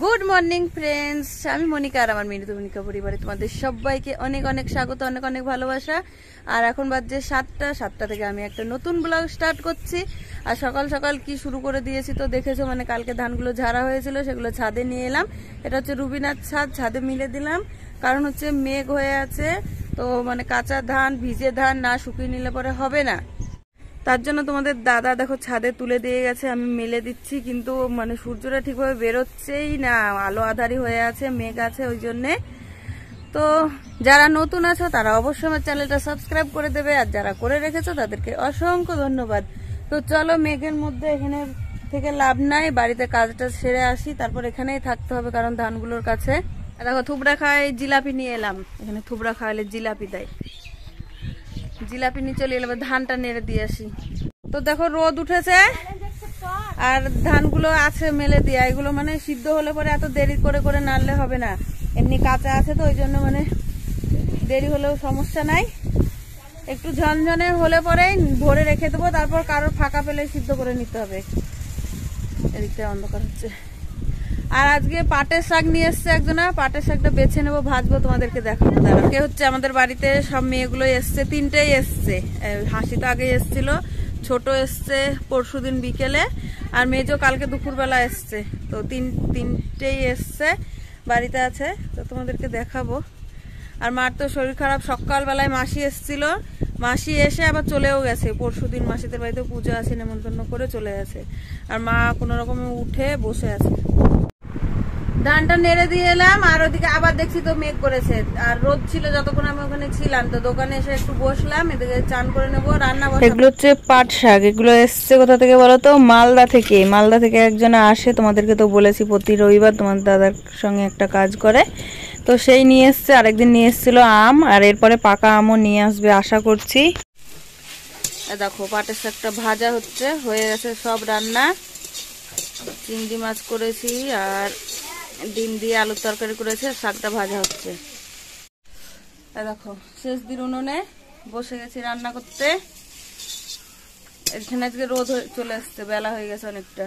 good morning friends আমি মনিকা আর আমার mini Monika পরিবারে তোমাদের সবাইকে অনেক অনেক স্বাগত অনেক অনেক ভালোবাসা আর এখন বাজে সাতটা সাতটা থেকে আমি একটা নতুন ব্লগ স্টার্ট করছি আর সকাল সকাল কি শুরু করে দিয়েছি তো দেখেছো মানে কালকে ধানগুলো ঝাড়া হয়েছিল সেগুলো ছাদে নিয়ে এলাম এটা হচ্ছে রুবিনার ছাদ ছাদে মিলে দিলাম কারণ হচ্ছে মেঘ হয়ে আছে তো মানে কাঁচা ধান ভিজে ধান না শুকিয়ে নিলে পরে হবে না তার জন্য তোমাদের দাদা দেখো ছাদে তুলে দিয়ে গেছে আমি মেলে দিচ্ছি কিন্তু মানে সূর্যটা ঠিকভাবে বেরোচ্ছেই না আলো আধারি হয়ে আছে মেঘ আছে ওই জন্যে তো যারা নতুন আছো তারা অবশ্যই আমার চ্যানেলটা সাবস্ক্রাইব করে দেবে আর যারা করে রেখেছো তাদেরকে অসংখ্য ধন্যবাদ তো চলো মেঘের মধ্যে এখানে থেকে লাভ নাই বাড়িতে কাজটা সেরে আসি তারপর এখানেই থাকতে হবে কারণ ধানগুলোর কাছে দেখো থুবড়া খাওয়াই জিলাপি নিয়ে এলাম এখানে থুবড়া খাওয়ালে জিলাপি দেয় জিলাপি নিয়ে চলে এলো ধানটা নেড়ে দিয়ে আসি তো দেখো রোদ উঠেছে আর ধানগুলো আছে মেলে দেওয়া এগুলো মানে সিদ্ধ হলে পরে এত দেরি করে করে নাড়লে হবে না এমনি কাঁচা আছে তো ওই জন্য মানে দেরি হলেও সমস্যা নাই একটু ঝনঝনে হলে পরেই ভরে রেখে দেবো তারপর কারোর ফাঁকা পেলে সিদ্ধ করে নিতে হবে এদিকটা অন্ধকার হচ্ছে আর আজকে পাটের শাক নিয়ে এসছে একজনা পাটের শাকটা বেছে নেবো ভাজবো তোমাদেরকে দেখাবো কে হচ্ছে আমাদের বাড়িতে সব মেয়েগুলো এসছে তিনটেই এসছে হাসি তো আগে এসছিল ছোট এসছে পরশু দিন বিকেলে আর মেজো কালকে দুপুরবেলা এসছে তো তিন তিনটেই এসছে বাড়িতে আছে তো তোমাদেরকে দেখাবো আর মার তো শরীর খারাপ সকালবেলায় মাসি এসছিল মাসি এসে আবার চলেও গেছে পরশু দিন মাসিদের বাড়িতে পুজো আছে নেমন্তন্ন করে চলে গেছে আর মা কোনো রকমে উঠে বসে আছে ধানটা নেড়ে দিয়ে এলাম আর ওদিকে আবার দেখছি তো মেঘ করেছে আর রোদ ছিল যতক্ষণ আমি ওখানে ছিলাম তো দোকানে এসে একটু বসলাম এদিকে চান করে নেবো রান্না এগুলো হচ্ছে পাট শাক এগুলো এসছে কোথা থেকে বলো তো মালদা থেকে মালদা থেকে একজন আসে তোমাদেরকে তো বলেছি প্রতি রবিবার তোমার দাদার সঙ্গে একটা কাজ করে তো সেই নিয়ে এসছে আরেকদিন নিয়ে এসছিল আম আর এরপরে পাকা আমও নিয়ে আসবে আশা করছি দেখো পাটের শাকটা ভাজা হচ্ছে হয়ে গেছে সব রান্না চিংড়ি মাছ করেছি আর ডিম দিয়ে আলুর তরকারি করেছে শাকটা ভাজা হচ্ছে দেখো শেষ দিন উনুনে বসে গেছি রান্না করতে এখানে আজকে রোদ চলে আসছে বেলা হয়ে গেছে অনেকটা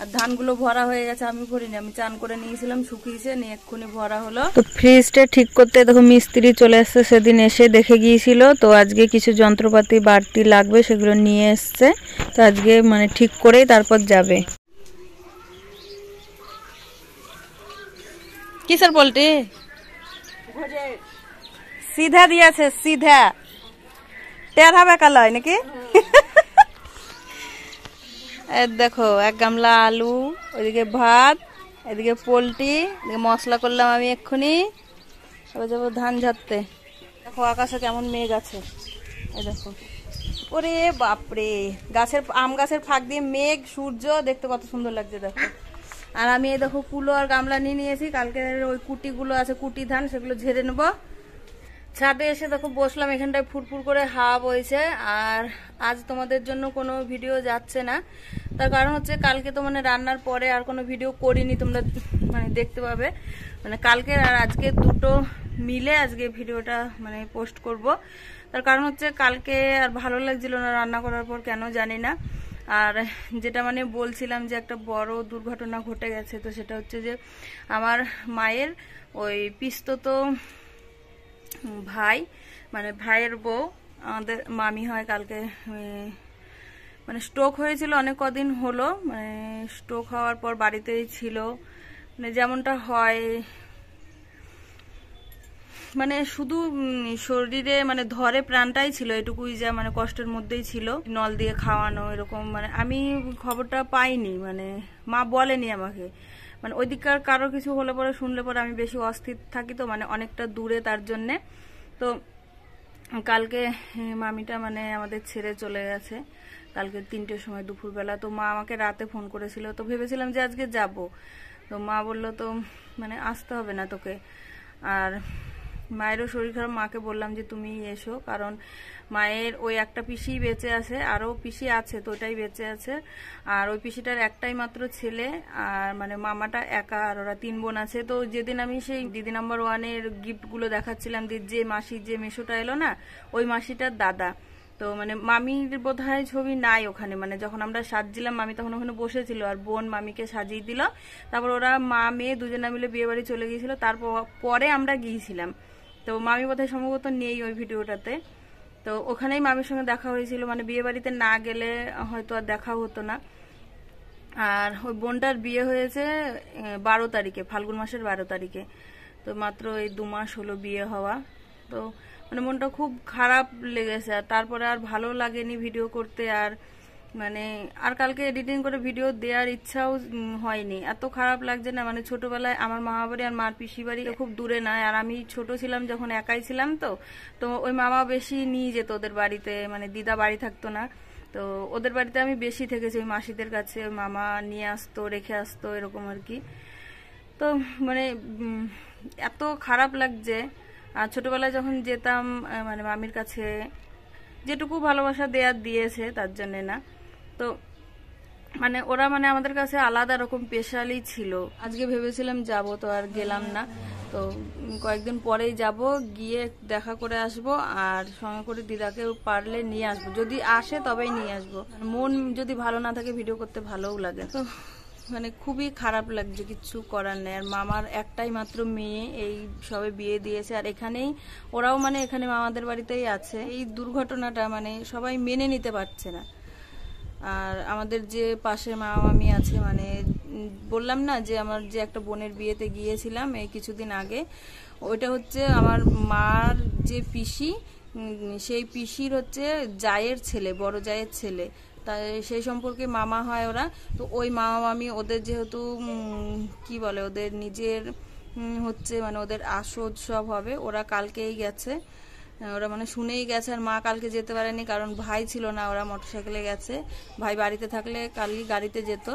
আর ধানগুলো ভরা হয়ে গেছে আমি ভরিনি আমি চান করে নিয়েছিলাম শুকিয়েছে নিয়ে এক্ষুনি ভরা হলো তো ফ্রিজটা ঠিক করতে দেখো মিস্ত্রি চলে আসছে সেদিন এসে দেখে গিয়েছিল তো আজকে কিছু যন্ত্রপাতি বাড়তি লাগবে সেগুলো নিয়ে এসছে তো আজকে মানে ঠিক করেই তারপর যাবে কিসের পোলট্রি সিধা দিয়েছে সিধা টের হবে কালয় নাকি দেখো এক গামলা আলু ওইদিকে ভাত এদিকে পোলট্রি এদিকে মশলা করলাম আমি এক্ষুনি তবে যাবো ধান ঝাড়তে দেখো আকাশে কেমন মেঘ আছে এ দেখো ওরে বাপরে গাছের আম গাছের ফাঁক দিয়ে মেঘ সূর্য দেখতে কত সুন্দর লাগছে দেখো আর আমি এই দেখো কুলো আর গামলা নিয়ে নিয়েছি কালকে ওই কুটিগুলো আছে কুটি ধান সেগুলো ঝেড়ে নেব ছাদে এসে দেখো বসলাম এখানটায় ফুরফুর করে হাওয়া বইছে আর আজ তোমাদের জন্য কোনো ভিডিও যাচ্ছে না তার কারণ হচ্ছে কালকে তো মানে রান্নার পরে আর কোনো ভিডিও করিনি তোমরা মানে দেখতে পাবে মানে কালকে আর আজকে দুটো মিলে আজকে ভিডিওটা মানে পোস্ট করব তার কারণ হচ্ছে কালকে আর ভালো লাগছিল না রান্না করার পর কেন জানি না আর যেটা মানে বলছিলাম যে একটা বড় দুর্ঘটনা ঘটে গেছে তো সেটা হচ্ছে যে আমার মায়ের ওই পিস্তত ভাই মানে ভাইয়ের বউ আমাদের মামি হয় কালকে মানে স্ট্রোক হয়েছিল অনেক কদিন হলো মানে স্ট্রোক হওয়ার পর বাড়িতেই ছিল মানে যেমনটা হয় মানে শুধু শরীরে মানে ধরে প্রাণটাই ছিল এটুকুই যা মানে কষ্টের মধ্যেই ছিল নল দিয়ে খাওয়ানো এরকম মানে আমি খবরটা পাইনি মানে মা বলেনি আমাকে মানে ওইদিককার কারো কিছু হলে পরে শুনলে পরে আমি বেশি অস্থির থাকি তো মানে অনেকটা দূরে তার জন্যে তো কালকে মামিটা মানে আমাদের ছেড়ে চলে গেছে কালকে তিনটের সময় দুপুরবেলা তো মা আমাকে রাতে ফোন করেছিল তো ভেবেছিলাম যে আজকে যাব তো মা বলল তো মানে আসতে হবে না তোকে আর মায়েরও শরীর খারাপ মাকে বললাম যে তুমি এসো কারণ মায়ের ওই একটা পিসি বেঁচে আছে আরও পিসি আছে তো ওটাই বেঁচে আছে আর ওই পিসিটার একটাই মাত্র ছেলে আর মানে মামাটা একা আর ওরা তিন বোন আছে তো যেদিন আমি সেই দিদি নাম্বার ওয়ানের গিফটগুলো দেখাচ্ছিলাম যে মাসি যে মেশোটা এলো না ওই মাসিটার দাদা তো মানে মামির বোধ হয় ছবি নাই ওখানে মানে যখন আমরা সাজছিলাম মামি তখন ওখানে বসেছিল আর বোন মামিকে সাজিয়ে দিল তারপর ওরা মা মেয়ে দুজনে মিলে বিয়ে বাড়ি চলে গিয়েছিল তারপর পরে আমরা গিয়েছিলাম তো মামি বোধহয় সম্ভবত নেই ওই ভিডিওটাতে তো ওখানেই মামির সঙ্গে দেখা হয়েছিল মানে বিয়ে বাড়িতে না গেলে হয়তো আর দেখা হতো না আর ওই বোনটার বিয়ে হয়েছে বারো তারিখে ফাল্গুন মাসের বারো তারিখে তো মাত্র এই দু মাস হলো বিয়ে হওয়া তো মানে মনটা খুব খারাপ লেগেছে আর তারপরে আর ভালো লাগেনি ভিডিও করতে আর মানে আর কালকে এডিটিং করে ভিডিও দেওয়ার ইচ্ছাও হয়নি এত খারাপ লাগছে না মানে ছোটবেলায় আমার মামা বাড়ি আর মার পিসি বাড়ি খুব দূরে নয় আর আমি ছোট ছিলাম যখন একাই ছিলাম তো তো ওই মামা বেশি নিয়ে যেত ওদের বাড়িতে মানে দিদা বাড়ি থাকতো না তো ওদের বাড়িতে আমি বেশি থেকেছি ওই মাসিদের কাছে ওই মামা নিয়ে আসতো রেখে আসতো এরকম আর কি তো মানে এত খারাপ লাগছে আর ছোটবেলায় যখন যেতাম মানে মামির কাছে যেটুকু ভালোবাসা দেয়ার দিয়েছে তার জন্যে না তো মানে ওরা মানে আমাদের কাছে আলাদা রকম পেশালই ছিল আজকে ভেবেছিলাম যাব তো আর গেলাম না তো কয়েকদিন পরেই যাব গিয়ে দেখা করে আসব আর সঙ্গে করে দিদাকে পারলে নিয়ে আসব যদি আসে তবেই নিয়ে আসব মন যদি ভালো না থাকে ভিডিও করতে ভালোও লাগে তো মানে খুবই খারাপ লাগছে কিচ্ছু করার নেই আর মামার একটাই মাত্র মেয়ে এই সবে বিয়ে দিয়েছে আর এখানেই ওরাও মানে এখানে মামাদের বাড়িতেই আছে এই দুর্ঘটনাটা মানে সবাই মেনে নিতে পারছে না আর আমাদের যে পাশের মামা মামি আছে মানে বললাম না যে আমার যে একটা বোনের বিয়েতে গিয়েছিলাম এই কিছুদিন আগে ওইটা হচ্ছে আমার মার যে পিসি সেই পিসির হচ্ছে জায়ের ছেলে বড় জায়ের ছেলে তাই সেই সম্পর্কে মামা হয় ওরা তো ওই মামা মামি ওদের যেহেতু কি বলে ওদের নিজের হচ্ছে মানে ওদের আসো সব হবে ওরা কালকেই গেছে হ্যাঁ, ওরা মানে শুনেই গেছে আর মা কালকে যেতে পারেনি কারণ ভাই ছিল না ওরা মোটরসাইকেলে গেছে ভাই বাড়িতে থাকলে কালই গাড়িতে যেত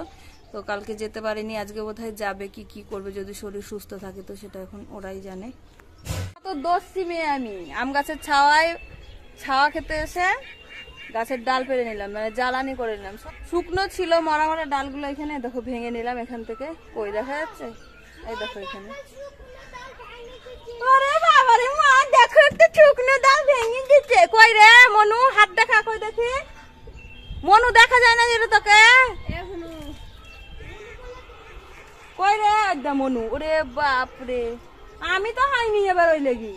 তো কালকে যেতে পারেনি আজকে বোধহয় যাবে কি কি করবে যদি শরীর সুস্থ থাকে তো সেটা এখন ওরাই জানে তো দোষি মেয়ে আমি আম গাছের ছাওয়ায় ছাওয়া খেতে এসে গাছের ডাল পেরে নিলাম মানে জ্বালানি করে নিলাম শুকনো ছিল মরা মরা ডালগুলো এখানে দেখো ভেঙে নিলাম এখান থেকে কই দেখা যাচ্ছে এই দেখো এখানে মা দেখো শুকনো দাম ভেঙে গেছে কই রে মনু হাত দেখা কই দেখি মনু দেখা যায় না রে তোকে কই রে একদম মনু ওরে বাপ রে আমি তো হয়নি এবার ওই লেগি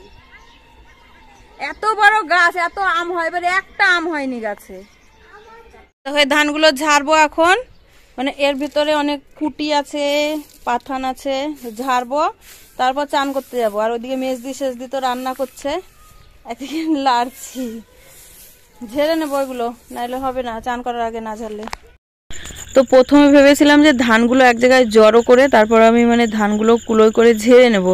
এত বড় গাছ এত আম হয় এবার একটা আম হয়নি গাছে ধানগুলো ঝাড়বো এখন মানে এর ভিতরে অনেক খুঁটি আছে পাথান আছে ঝাড়বো তারপর চান করতে যাবো আর ওদিকে মেজদি সেজদি তো রান্না করছে এতদিন লাড়ছি ঝেড়ে নেবো ওইগুলো নাহলে হবে না চান করার আগে না ঝাড়লে তো প্রথমে ভেবেছিলাম যে ধানগুলো এক জায়গায় জড়ো করে তারপর আমি মানে ধানগুলো কুলোয় করে ঝেড়ে নেব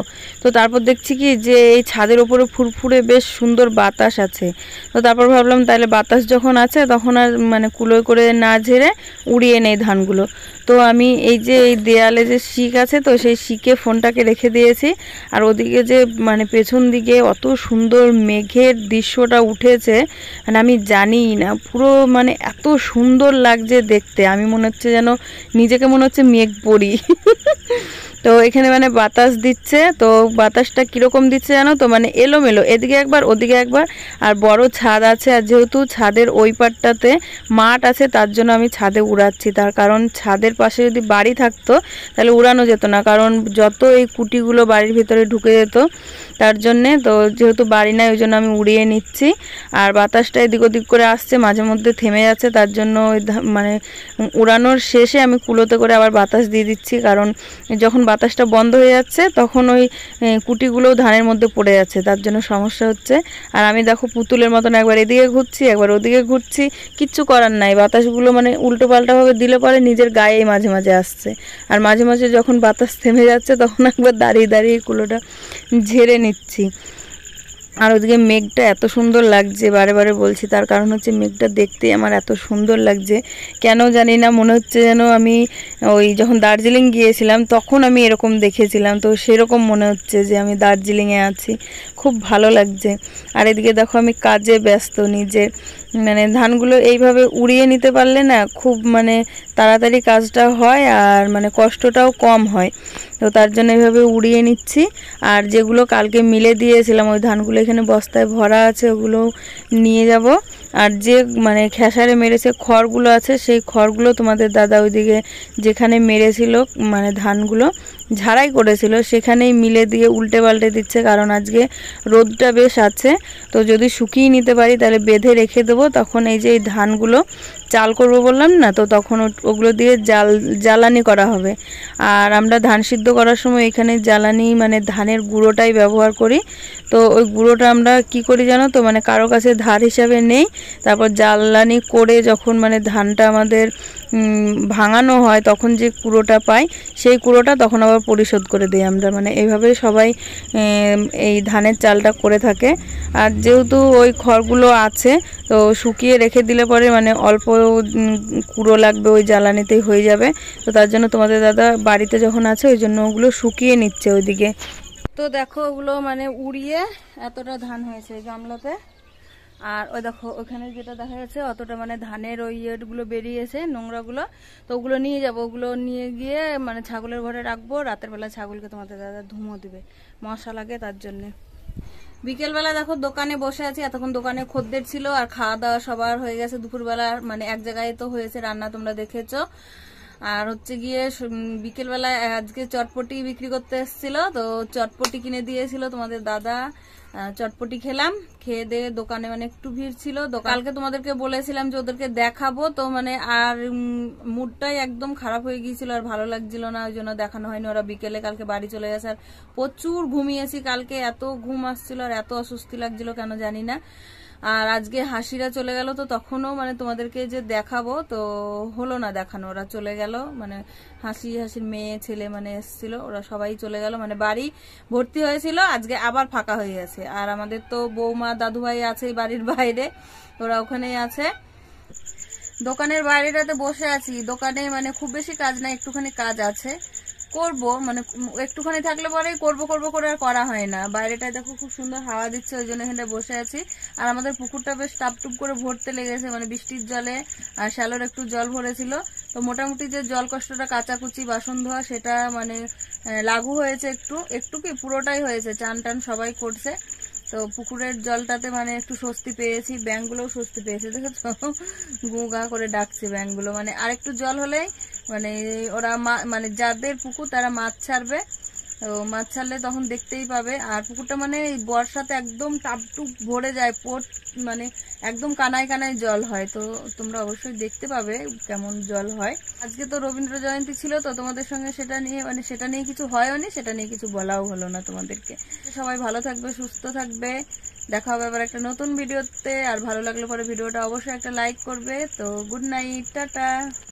তো তারপর দেখছি কি যে এই ছাদের ওপরে ফুরফুরে বেশ সুন্দর বাতাস আছে তো তারপর ভাবলাম তাহলে বাতাস যখন আছে তখন আর মানে কুলোয় করে না ঝেড়ে উড়িয়ে নেই ধানগুলো তো আমি এই যে এই দেয়ালে যে শিক আছে তো সেই শিকে ফোনটাকে রেখে দিয়েছি আর ওদিকে যে মানে পেছন দিকে অত সুন্দর মেঘের দৃশ্যটা উঠেছে মানে আমি জানি না পুরো মানে এত সুন্দর লাগছে দেখতে আমি মনে লাগছে যেন নিজেকে মনে হচ্ছে মেঘ পড়ি তো এখানে মানে বাতাস দিচ্ছে তো বাতাসটা কীরকম দিচ্ছে জানো তো মানে এলোমেলো এদিকে একবার ওদিকে একবার আর বড় ছাদ আছে আর যেহেতু ছাদের ওই পাটটাতে মাঠ আছে তার জন্য আমি ছাদে উড়াচ্ছি তার কারণ ছাদের পাশে যদি বাড়ি থাকতো তাহলে উড়ানো যেত না কারণ যত এই কুটিগুলো বাড়ির ভিতরে ঢুকে যেত তার জন্যে তো যেহেতু বাড়ি নাই ওই জন্য আমি উড়িয়ে নিচ্ছি আর বাতাসটা এদিক ওদিক করে আসছে মাঝে মধ্যে থেমে যাচ্ছে তার জন্য মানে উড়ানোর শেষে আমি কুলোতে করে আবার বাতাস দিয়ে দিচ্ছি কারণ যখন বাতাসটা বন্ধ হয়ে যাচ্ছে তখন ওই কুটিগুলোও ধানের মধ্যে পড়ে যাচ্ছে তার জন্য সমস্যা হচ্ছে আর আমি দেখো পুতুলের মতন একবার এদিকে ঘুরছি একবার ওদিকে ঘুরছি কিচ্ছু করার নাই বাতাসগুলো মানে উল্টো পাল্টাভাবে দিলে পরে নিজের গায়েই মাঝে মাঝে আসছে আর মাঝে মাঝে যখন বাতাস থেমে যাচ্ছে তখন একবার দাঁড়িয়ে দাঁড়িয়ে কুলোটা ঝেড়ে নিচ্ছে নিচ্ছি আর ওদিকে মেঘটা এত সুন্দর লাগছে বারে বারে বলছি তার কারণ হচ্ছে মেঘটা দেখতে আমার এত সুন্দর লাগছে কেন জানি না মনে হচ্ছে যেন আমি ওই যখন দার্জিলিং গিয়েছিলাম তখন আমি এরকম দেখেছিলাম তো সেরকম মনে হচ্ছে যে আমি দার্জিলিংয়ে আছি খুব ভালো লাগছে আর এদিকে দেখো আমি কাজে ব্যস্ত নিজের মানে ধানগুলো এইভাবে উড়িয়ে নিতে পারলে না খুব মানে তাড়াতাড়ি কাজটা হয় আর মানে কষ্টটাও কম হয় তো তার জন্য এইভাবে উড়িয়ে নিচ্ছি আর যেগুলো কালকে মিলে দিয়েছিলাম ওই ধানগুলো এখানে বস্তায় ভরা আছে ওগুলো নিয়ে যাব আর যে মানে খেসারে মেরেছে খড়গুলো আছে সেই খড়গুলো তোমাদের দাদা ওইদিকে যেখানে মেরেছিল মানে ধানগুলো ঝাড়াই করেছিল সেখানেই মিলে দিয়ে উল্টে পাল্টে দিচ্ছে কারণ আজকে রোদটা বেশ আছে তো যদি শুকিয়ে নিতে পারি তাহলে বেঁধে রেখে দেবো তখন এই যে এই ধানগুলো চাল করব বললাম না তো তখন ওগুলো দিয়ে জাল জ্বালানি করা হবে আর আমরা ধান সিদ্ধ করার সময় এখানে জ্বালানি মানে ধানের গুঁড়োটাই ব্যবহার করি তো ওই গুঁড়োটা আমরা কি করি জানো তো মানে কারো কাছে ধার হিসাবে নেই তারপর জ্বালানি করে যখন মানে ধানটা আমাদের ভাঙানো হয় তখন যে কুড়োটা পাই সেই কুড়োটা তখন আবার পরিশোধ করে দিই আমরা মানে এইভাবে সবাই এই ধানের চালটা করে থাকে আর যেহেতু ওই খড়গুলো আছে তো শুকিয়ে রেখে দিলে পরে মানে অল্প কুড়ো লাগবে ওই জ্বালানিতেই হয়ে যাবে তো তার জন্য তোমাদের দাদা বাড়িতে যখন আছে ওই জন্য ওগুলো শুকিয়ে নিচ্ছে ওইদিকে তো দেখো ওগুলো মানে উড়িয়ে এতটা ধান হয়েছে গামলাতে আর ওই দেখো ওখানে যেটা দেখা যাচ্ছে অতটা মানে ধানের ওই ইয়েগুলো বেরিয়েছে নোংরাগুলো তো ওগুলো নিয়ে যাবো ওগুলো নিয়ে গিয়ে মানে ছাগলের ঘরে রাখবো রাতের বেলা ছাগলকে তোমাদের দাদা ধুমো দিবে মশা লাগে তার জন্যে বিকেলবেলা দেখো দোকানে বসে আছি এতক্ষণ দোকানে খদ্দের ছিল আর খাওয়া দাওয়া সবার হয়ে গেছে দুপুরবেলা মানে এক জায়গায় তো হয়েছে রান্না তোমরা দেখেছো আর হচ্ছে গিয়ে বিকেলবেলায় আজকে চটপটি বিক্রি করতে এসেছিল তো চটপটি কিনে দিয়েছিল তোমাদের দাদা চটপটি খেলাম খেয়ে দিয়ে দোকানে মানে একটু ভিড় ছিল কালকে তোমাদেরকে বলেছিলাম যে ওদেরকে দেখাবো তো মানে আর মুডটাই একদম খারাপ হয়ে গিয়েছিল আর ভালো লাগছিল না ওই জন্য দেখানো হয়নি ওরা বিকেলে কালকে বাড়ি চলে গেছে আর প্রচুর ঘুমিয়েছি কালকে এত ঘুম আসছিল আর এত অস্বস্তি লাগছিল কেন জানি না আর আজকে হাসিরা চলে গেল তো তখনও মানে তোমাদেরকে যে দেখাবো তো হলো না দেখানো ওরা চলে গেল মানে হাসি হাসির মেয়ে ছেলে মানে এসছিল ওরা সবাই চলে গেল মানে বাড়ি ভর্তি হয়েছিল আজকে আবার ফাঁকা হয়ে গেছে আর আমাদের তো বৌমা দাদু ভাই আছে বাড়ির বাইরে ওরা ওখানেই আছে দোকানের বাইরেটাতে বসে আছি দোকানে মানে খুব বেশি কাজ না একটুখানি কাজ আছে করব মানে একটুখানি থাকলে পরেই করব করব করে আর করা হয় না বাইরেটা দেখো খুব সুন্দর হাওয়া দিচ্ছে ওই জন্য এখানটা বসে আছি আর আমাদের পুকুরটা বেশ টাপটুপ করে ভরতে লেগেছে মানে বৃষ্টির জলে আর শ্যালোর একটু জল ভরেছিল তো মোটামুটি যে জল কষ্টটা কাচাকুচি বাসন ধোয়া সেটা মানে লাগু হয়েছে একটু একটু কি পুরোটাই হয়েছে চান টান সবাই করছে তো পুকুরের জলটাতে মানে একটু স্বস্তি পেয়েছি ব্যাংকগুলোও স্বস্তি পেয়েছে দেখো গুঁ গা করে ডাকছে ব্যাংকগুলো মানে আরেকটু জল হলেই মানে ওরা মানে যাদের পুকুর তারা মাছ ছাড়বে তো মাছ ছাড়লে তখন দেখতেই পাবে আর পুকুরটা মানে বর্ষাতে একদম টাপটুপ ভরে যায় পোট মানে একদম কানায় কানায় জল হয় তো তোমরা অবশ্যই দেখতে পাবে কেমন জল হয় আজকে তো রবীন্দ্র জয়ন্তী ছিল তো তোমাদের সঙ্গে সেটা নিয়ে মানে সেটা নিয়ে কিছু হয়ওনি সেটা নিয়ে কিছু বলাও হলো না তোমাদেরকে সবাই ভালো থাকবে সুস্থ থাকবে দেখা হবে আবার একটা নতুন ভিডিওতে আর ভালো লাগলে পরে ভিডিওটা অবশ্যই একটা লাইক করবে তো গুড নাইট টাটা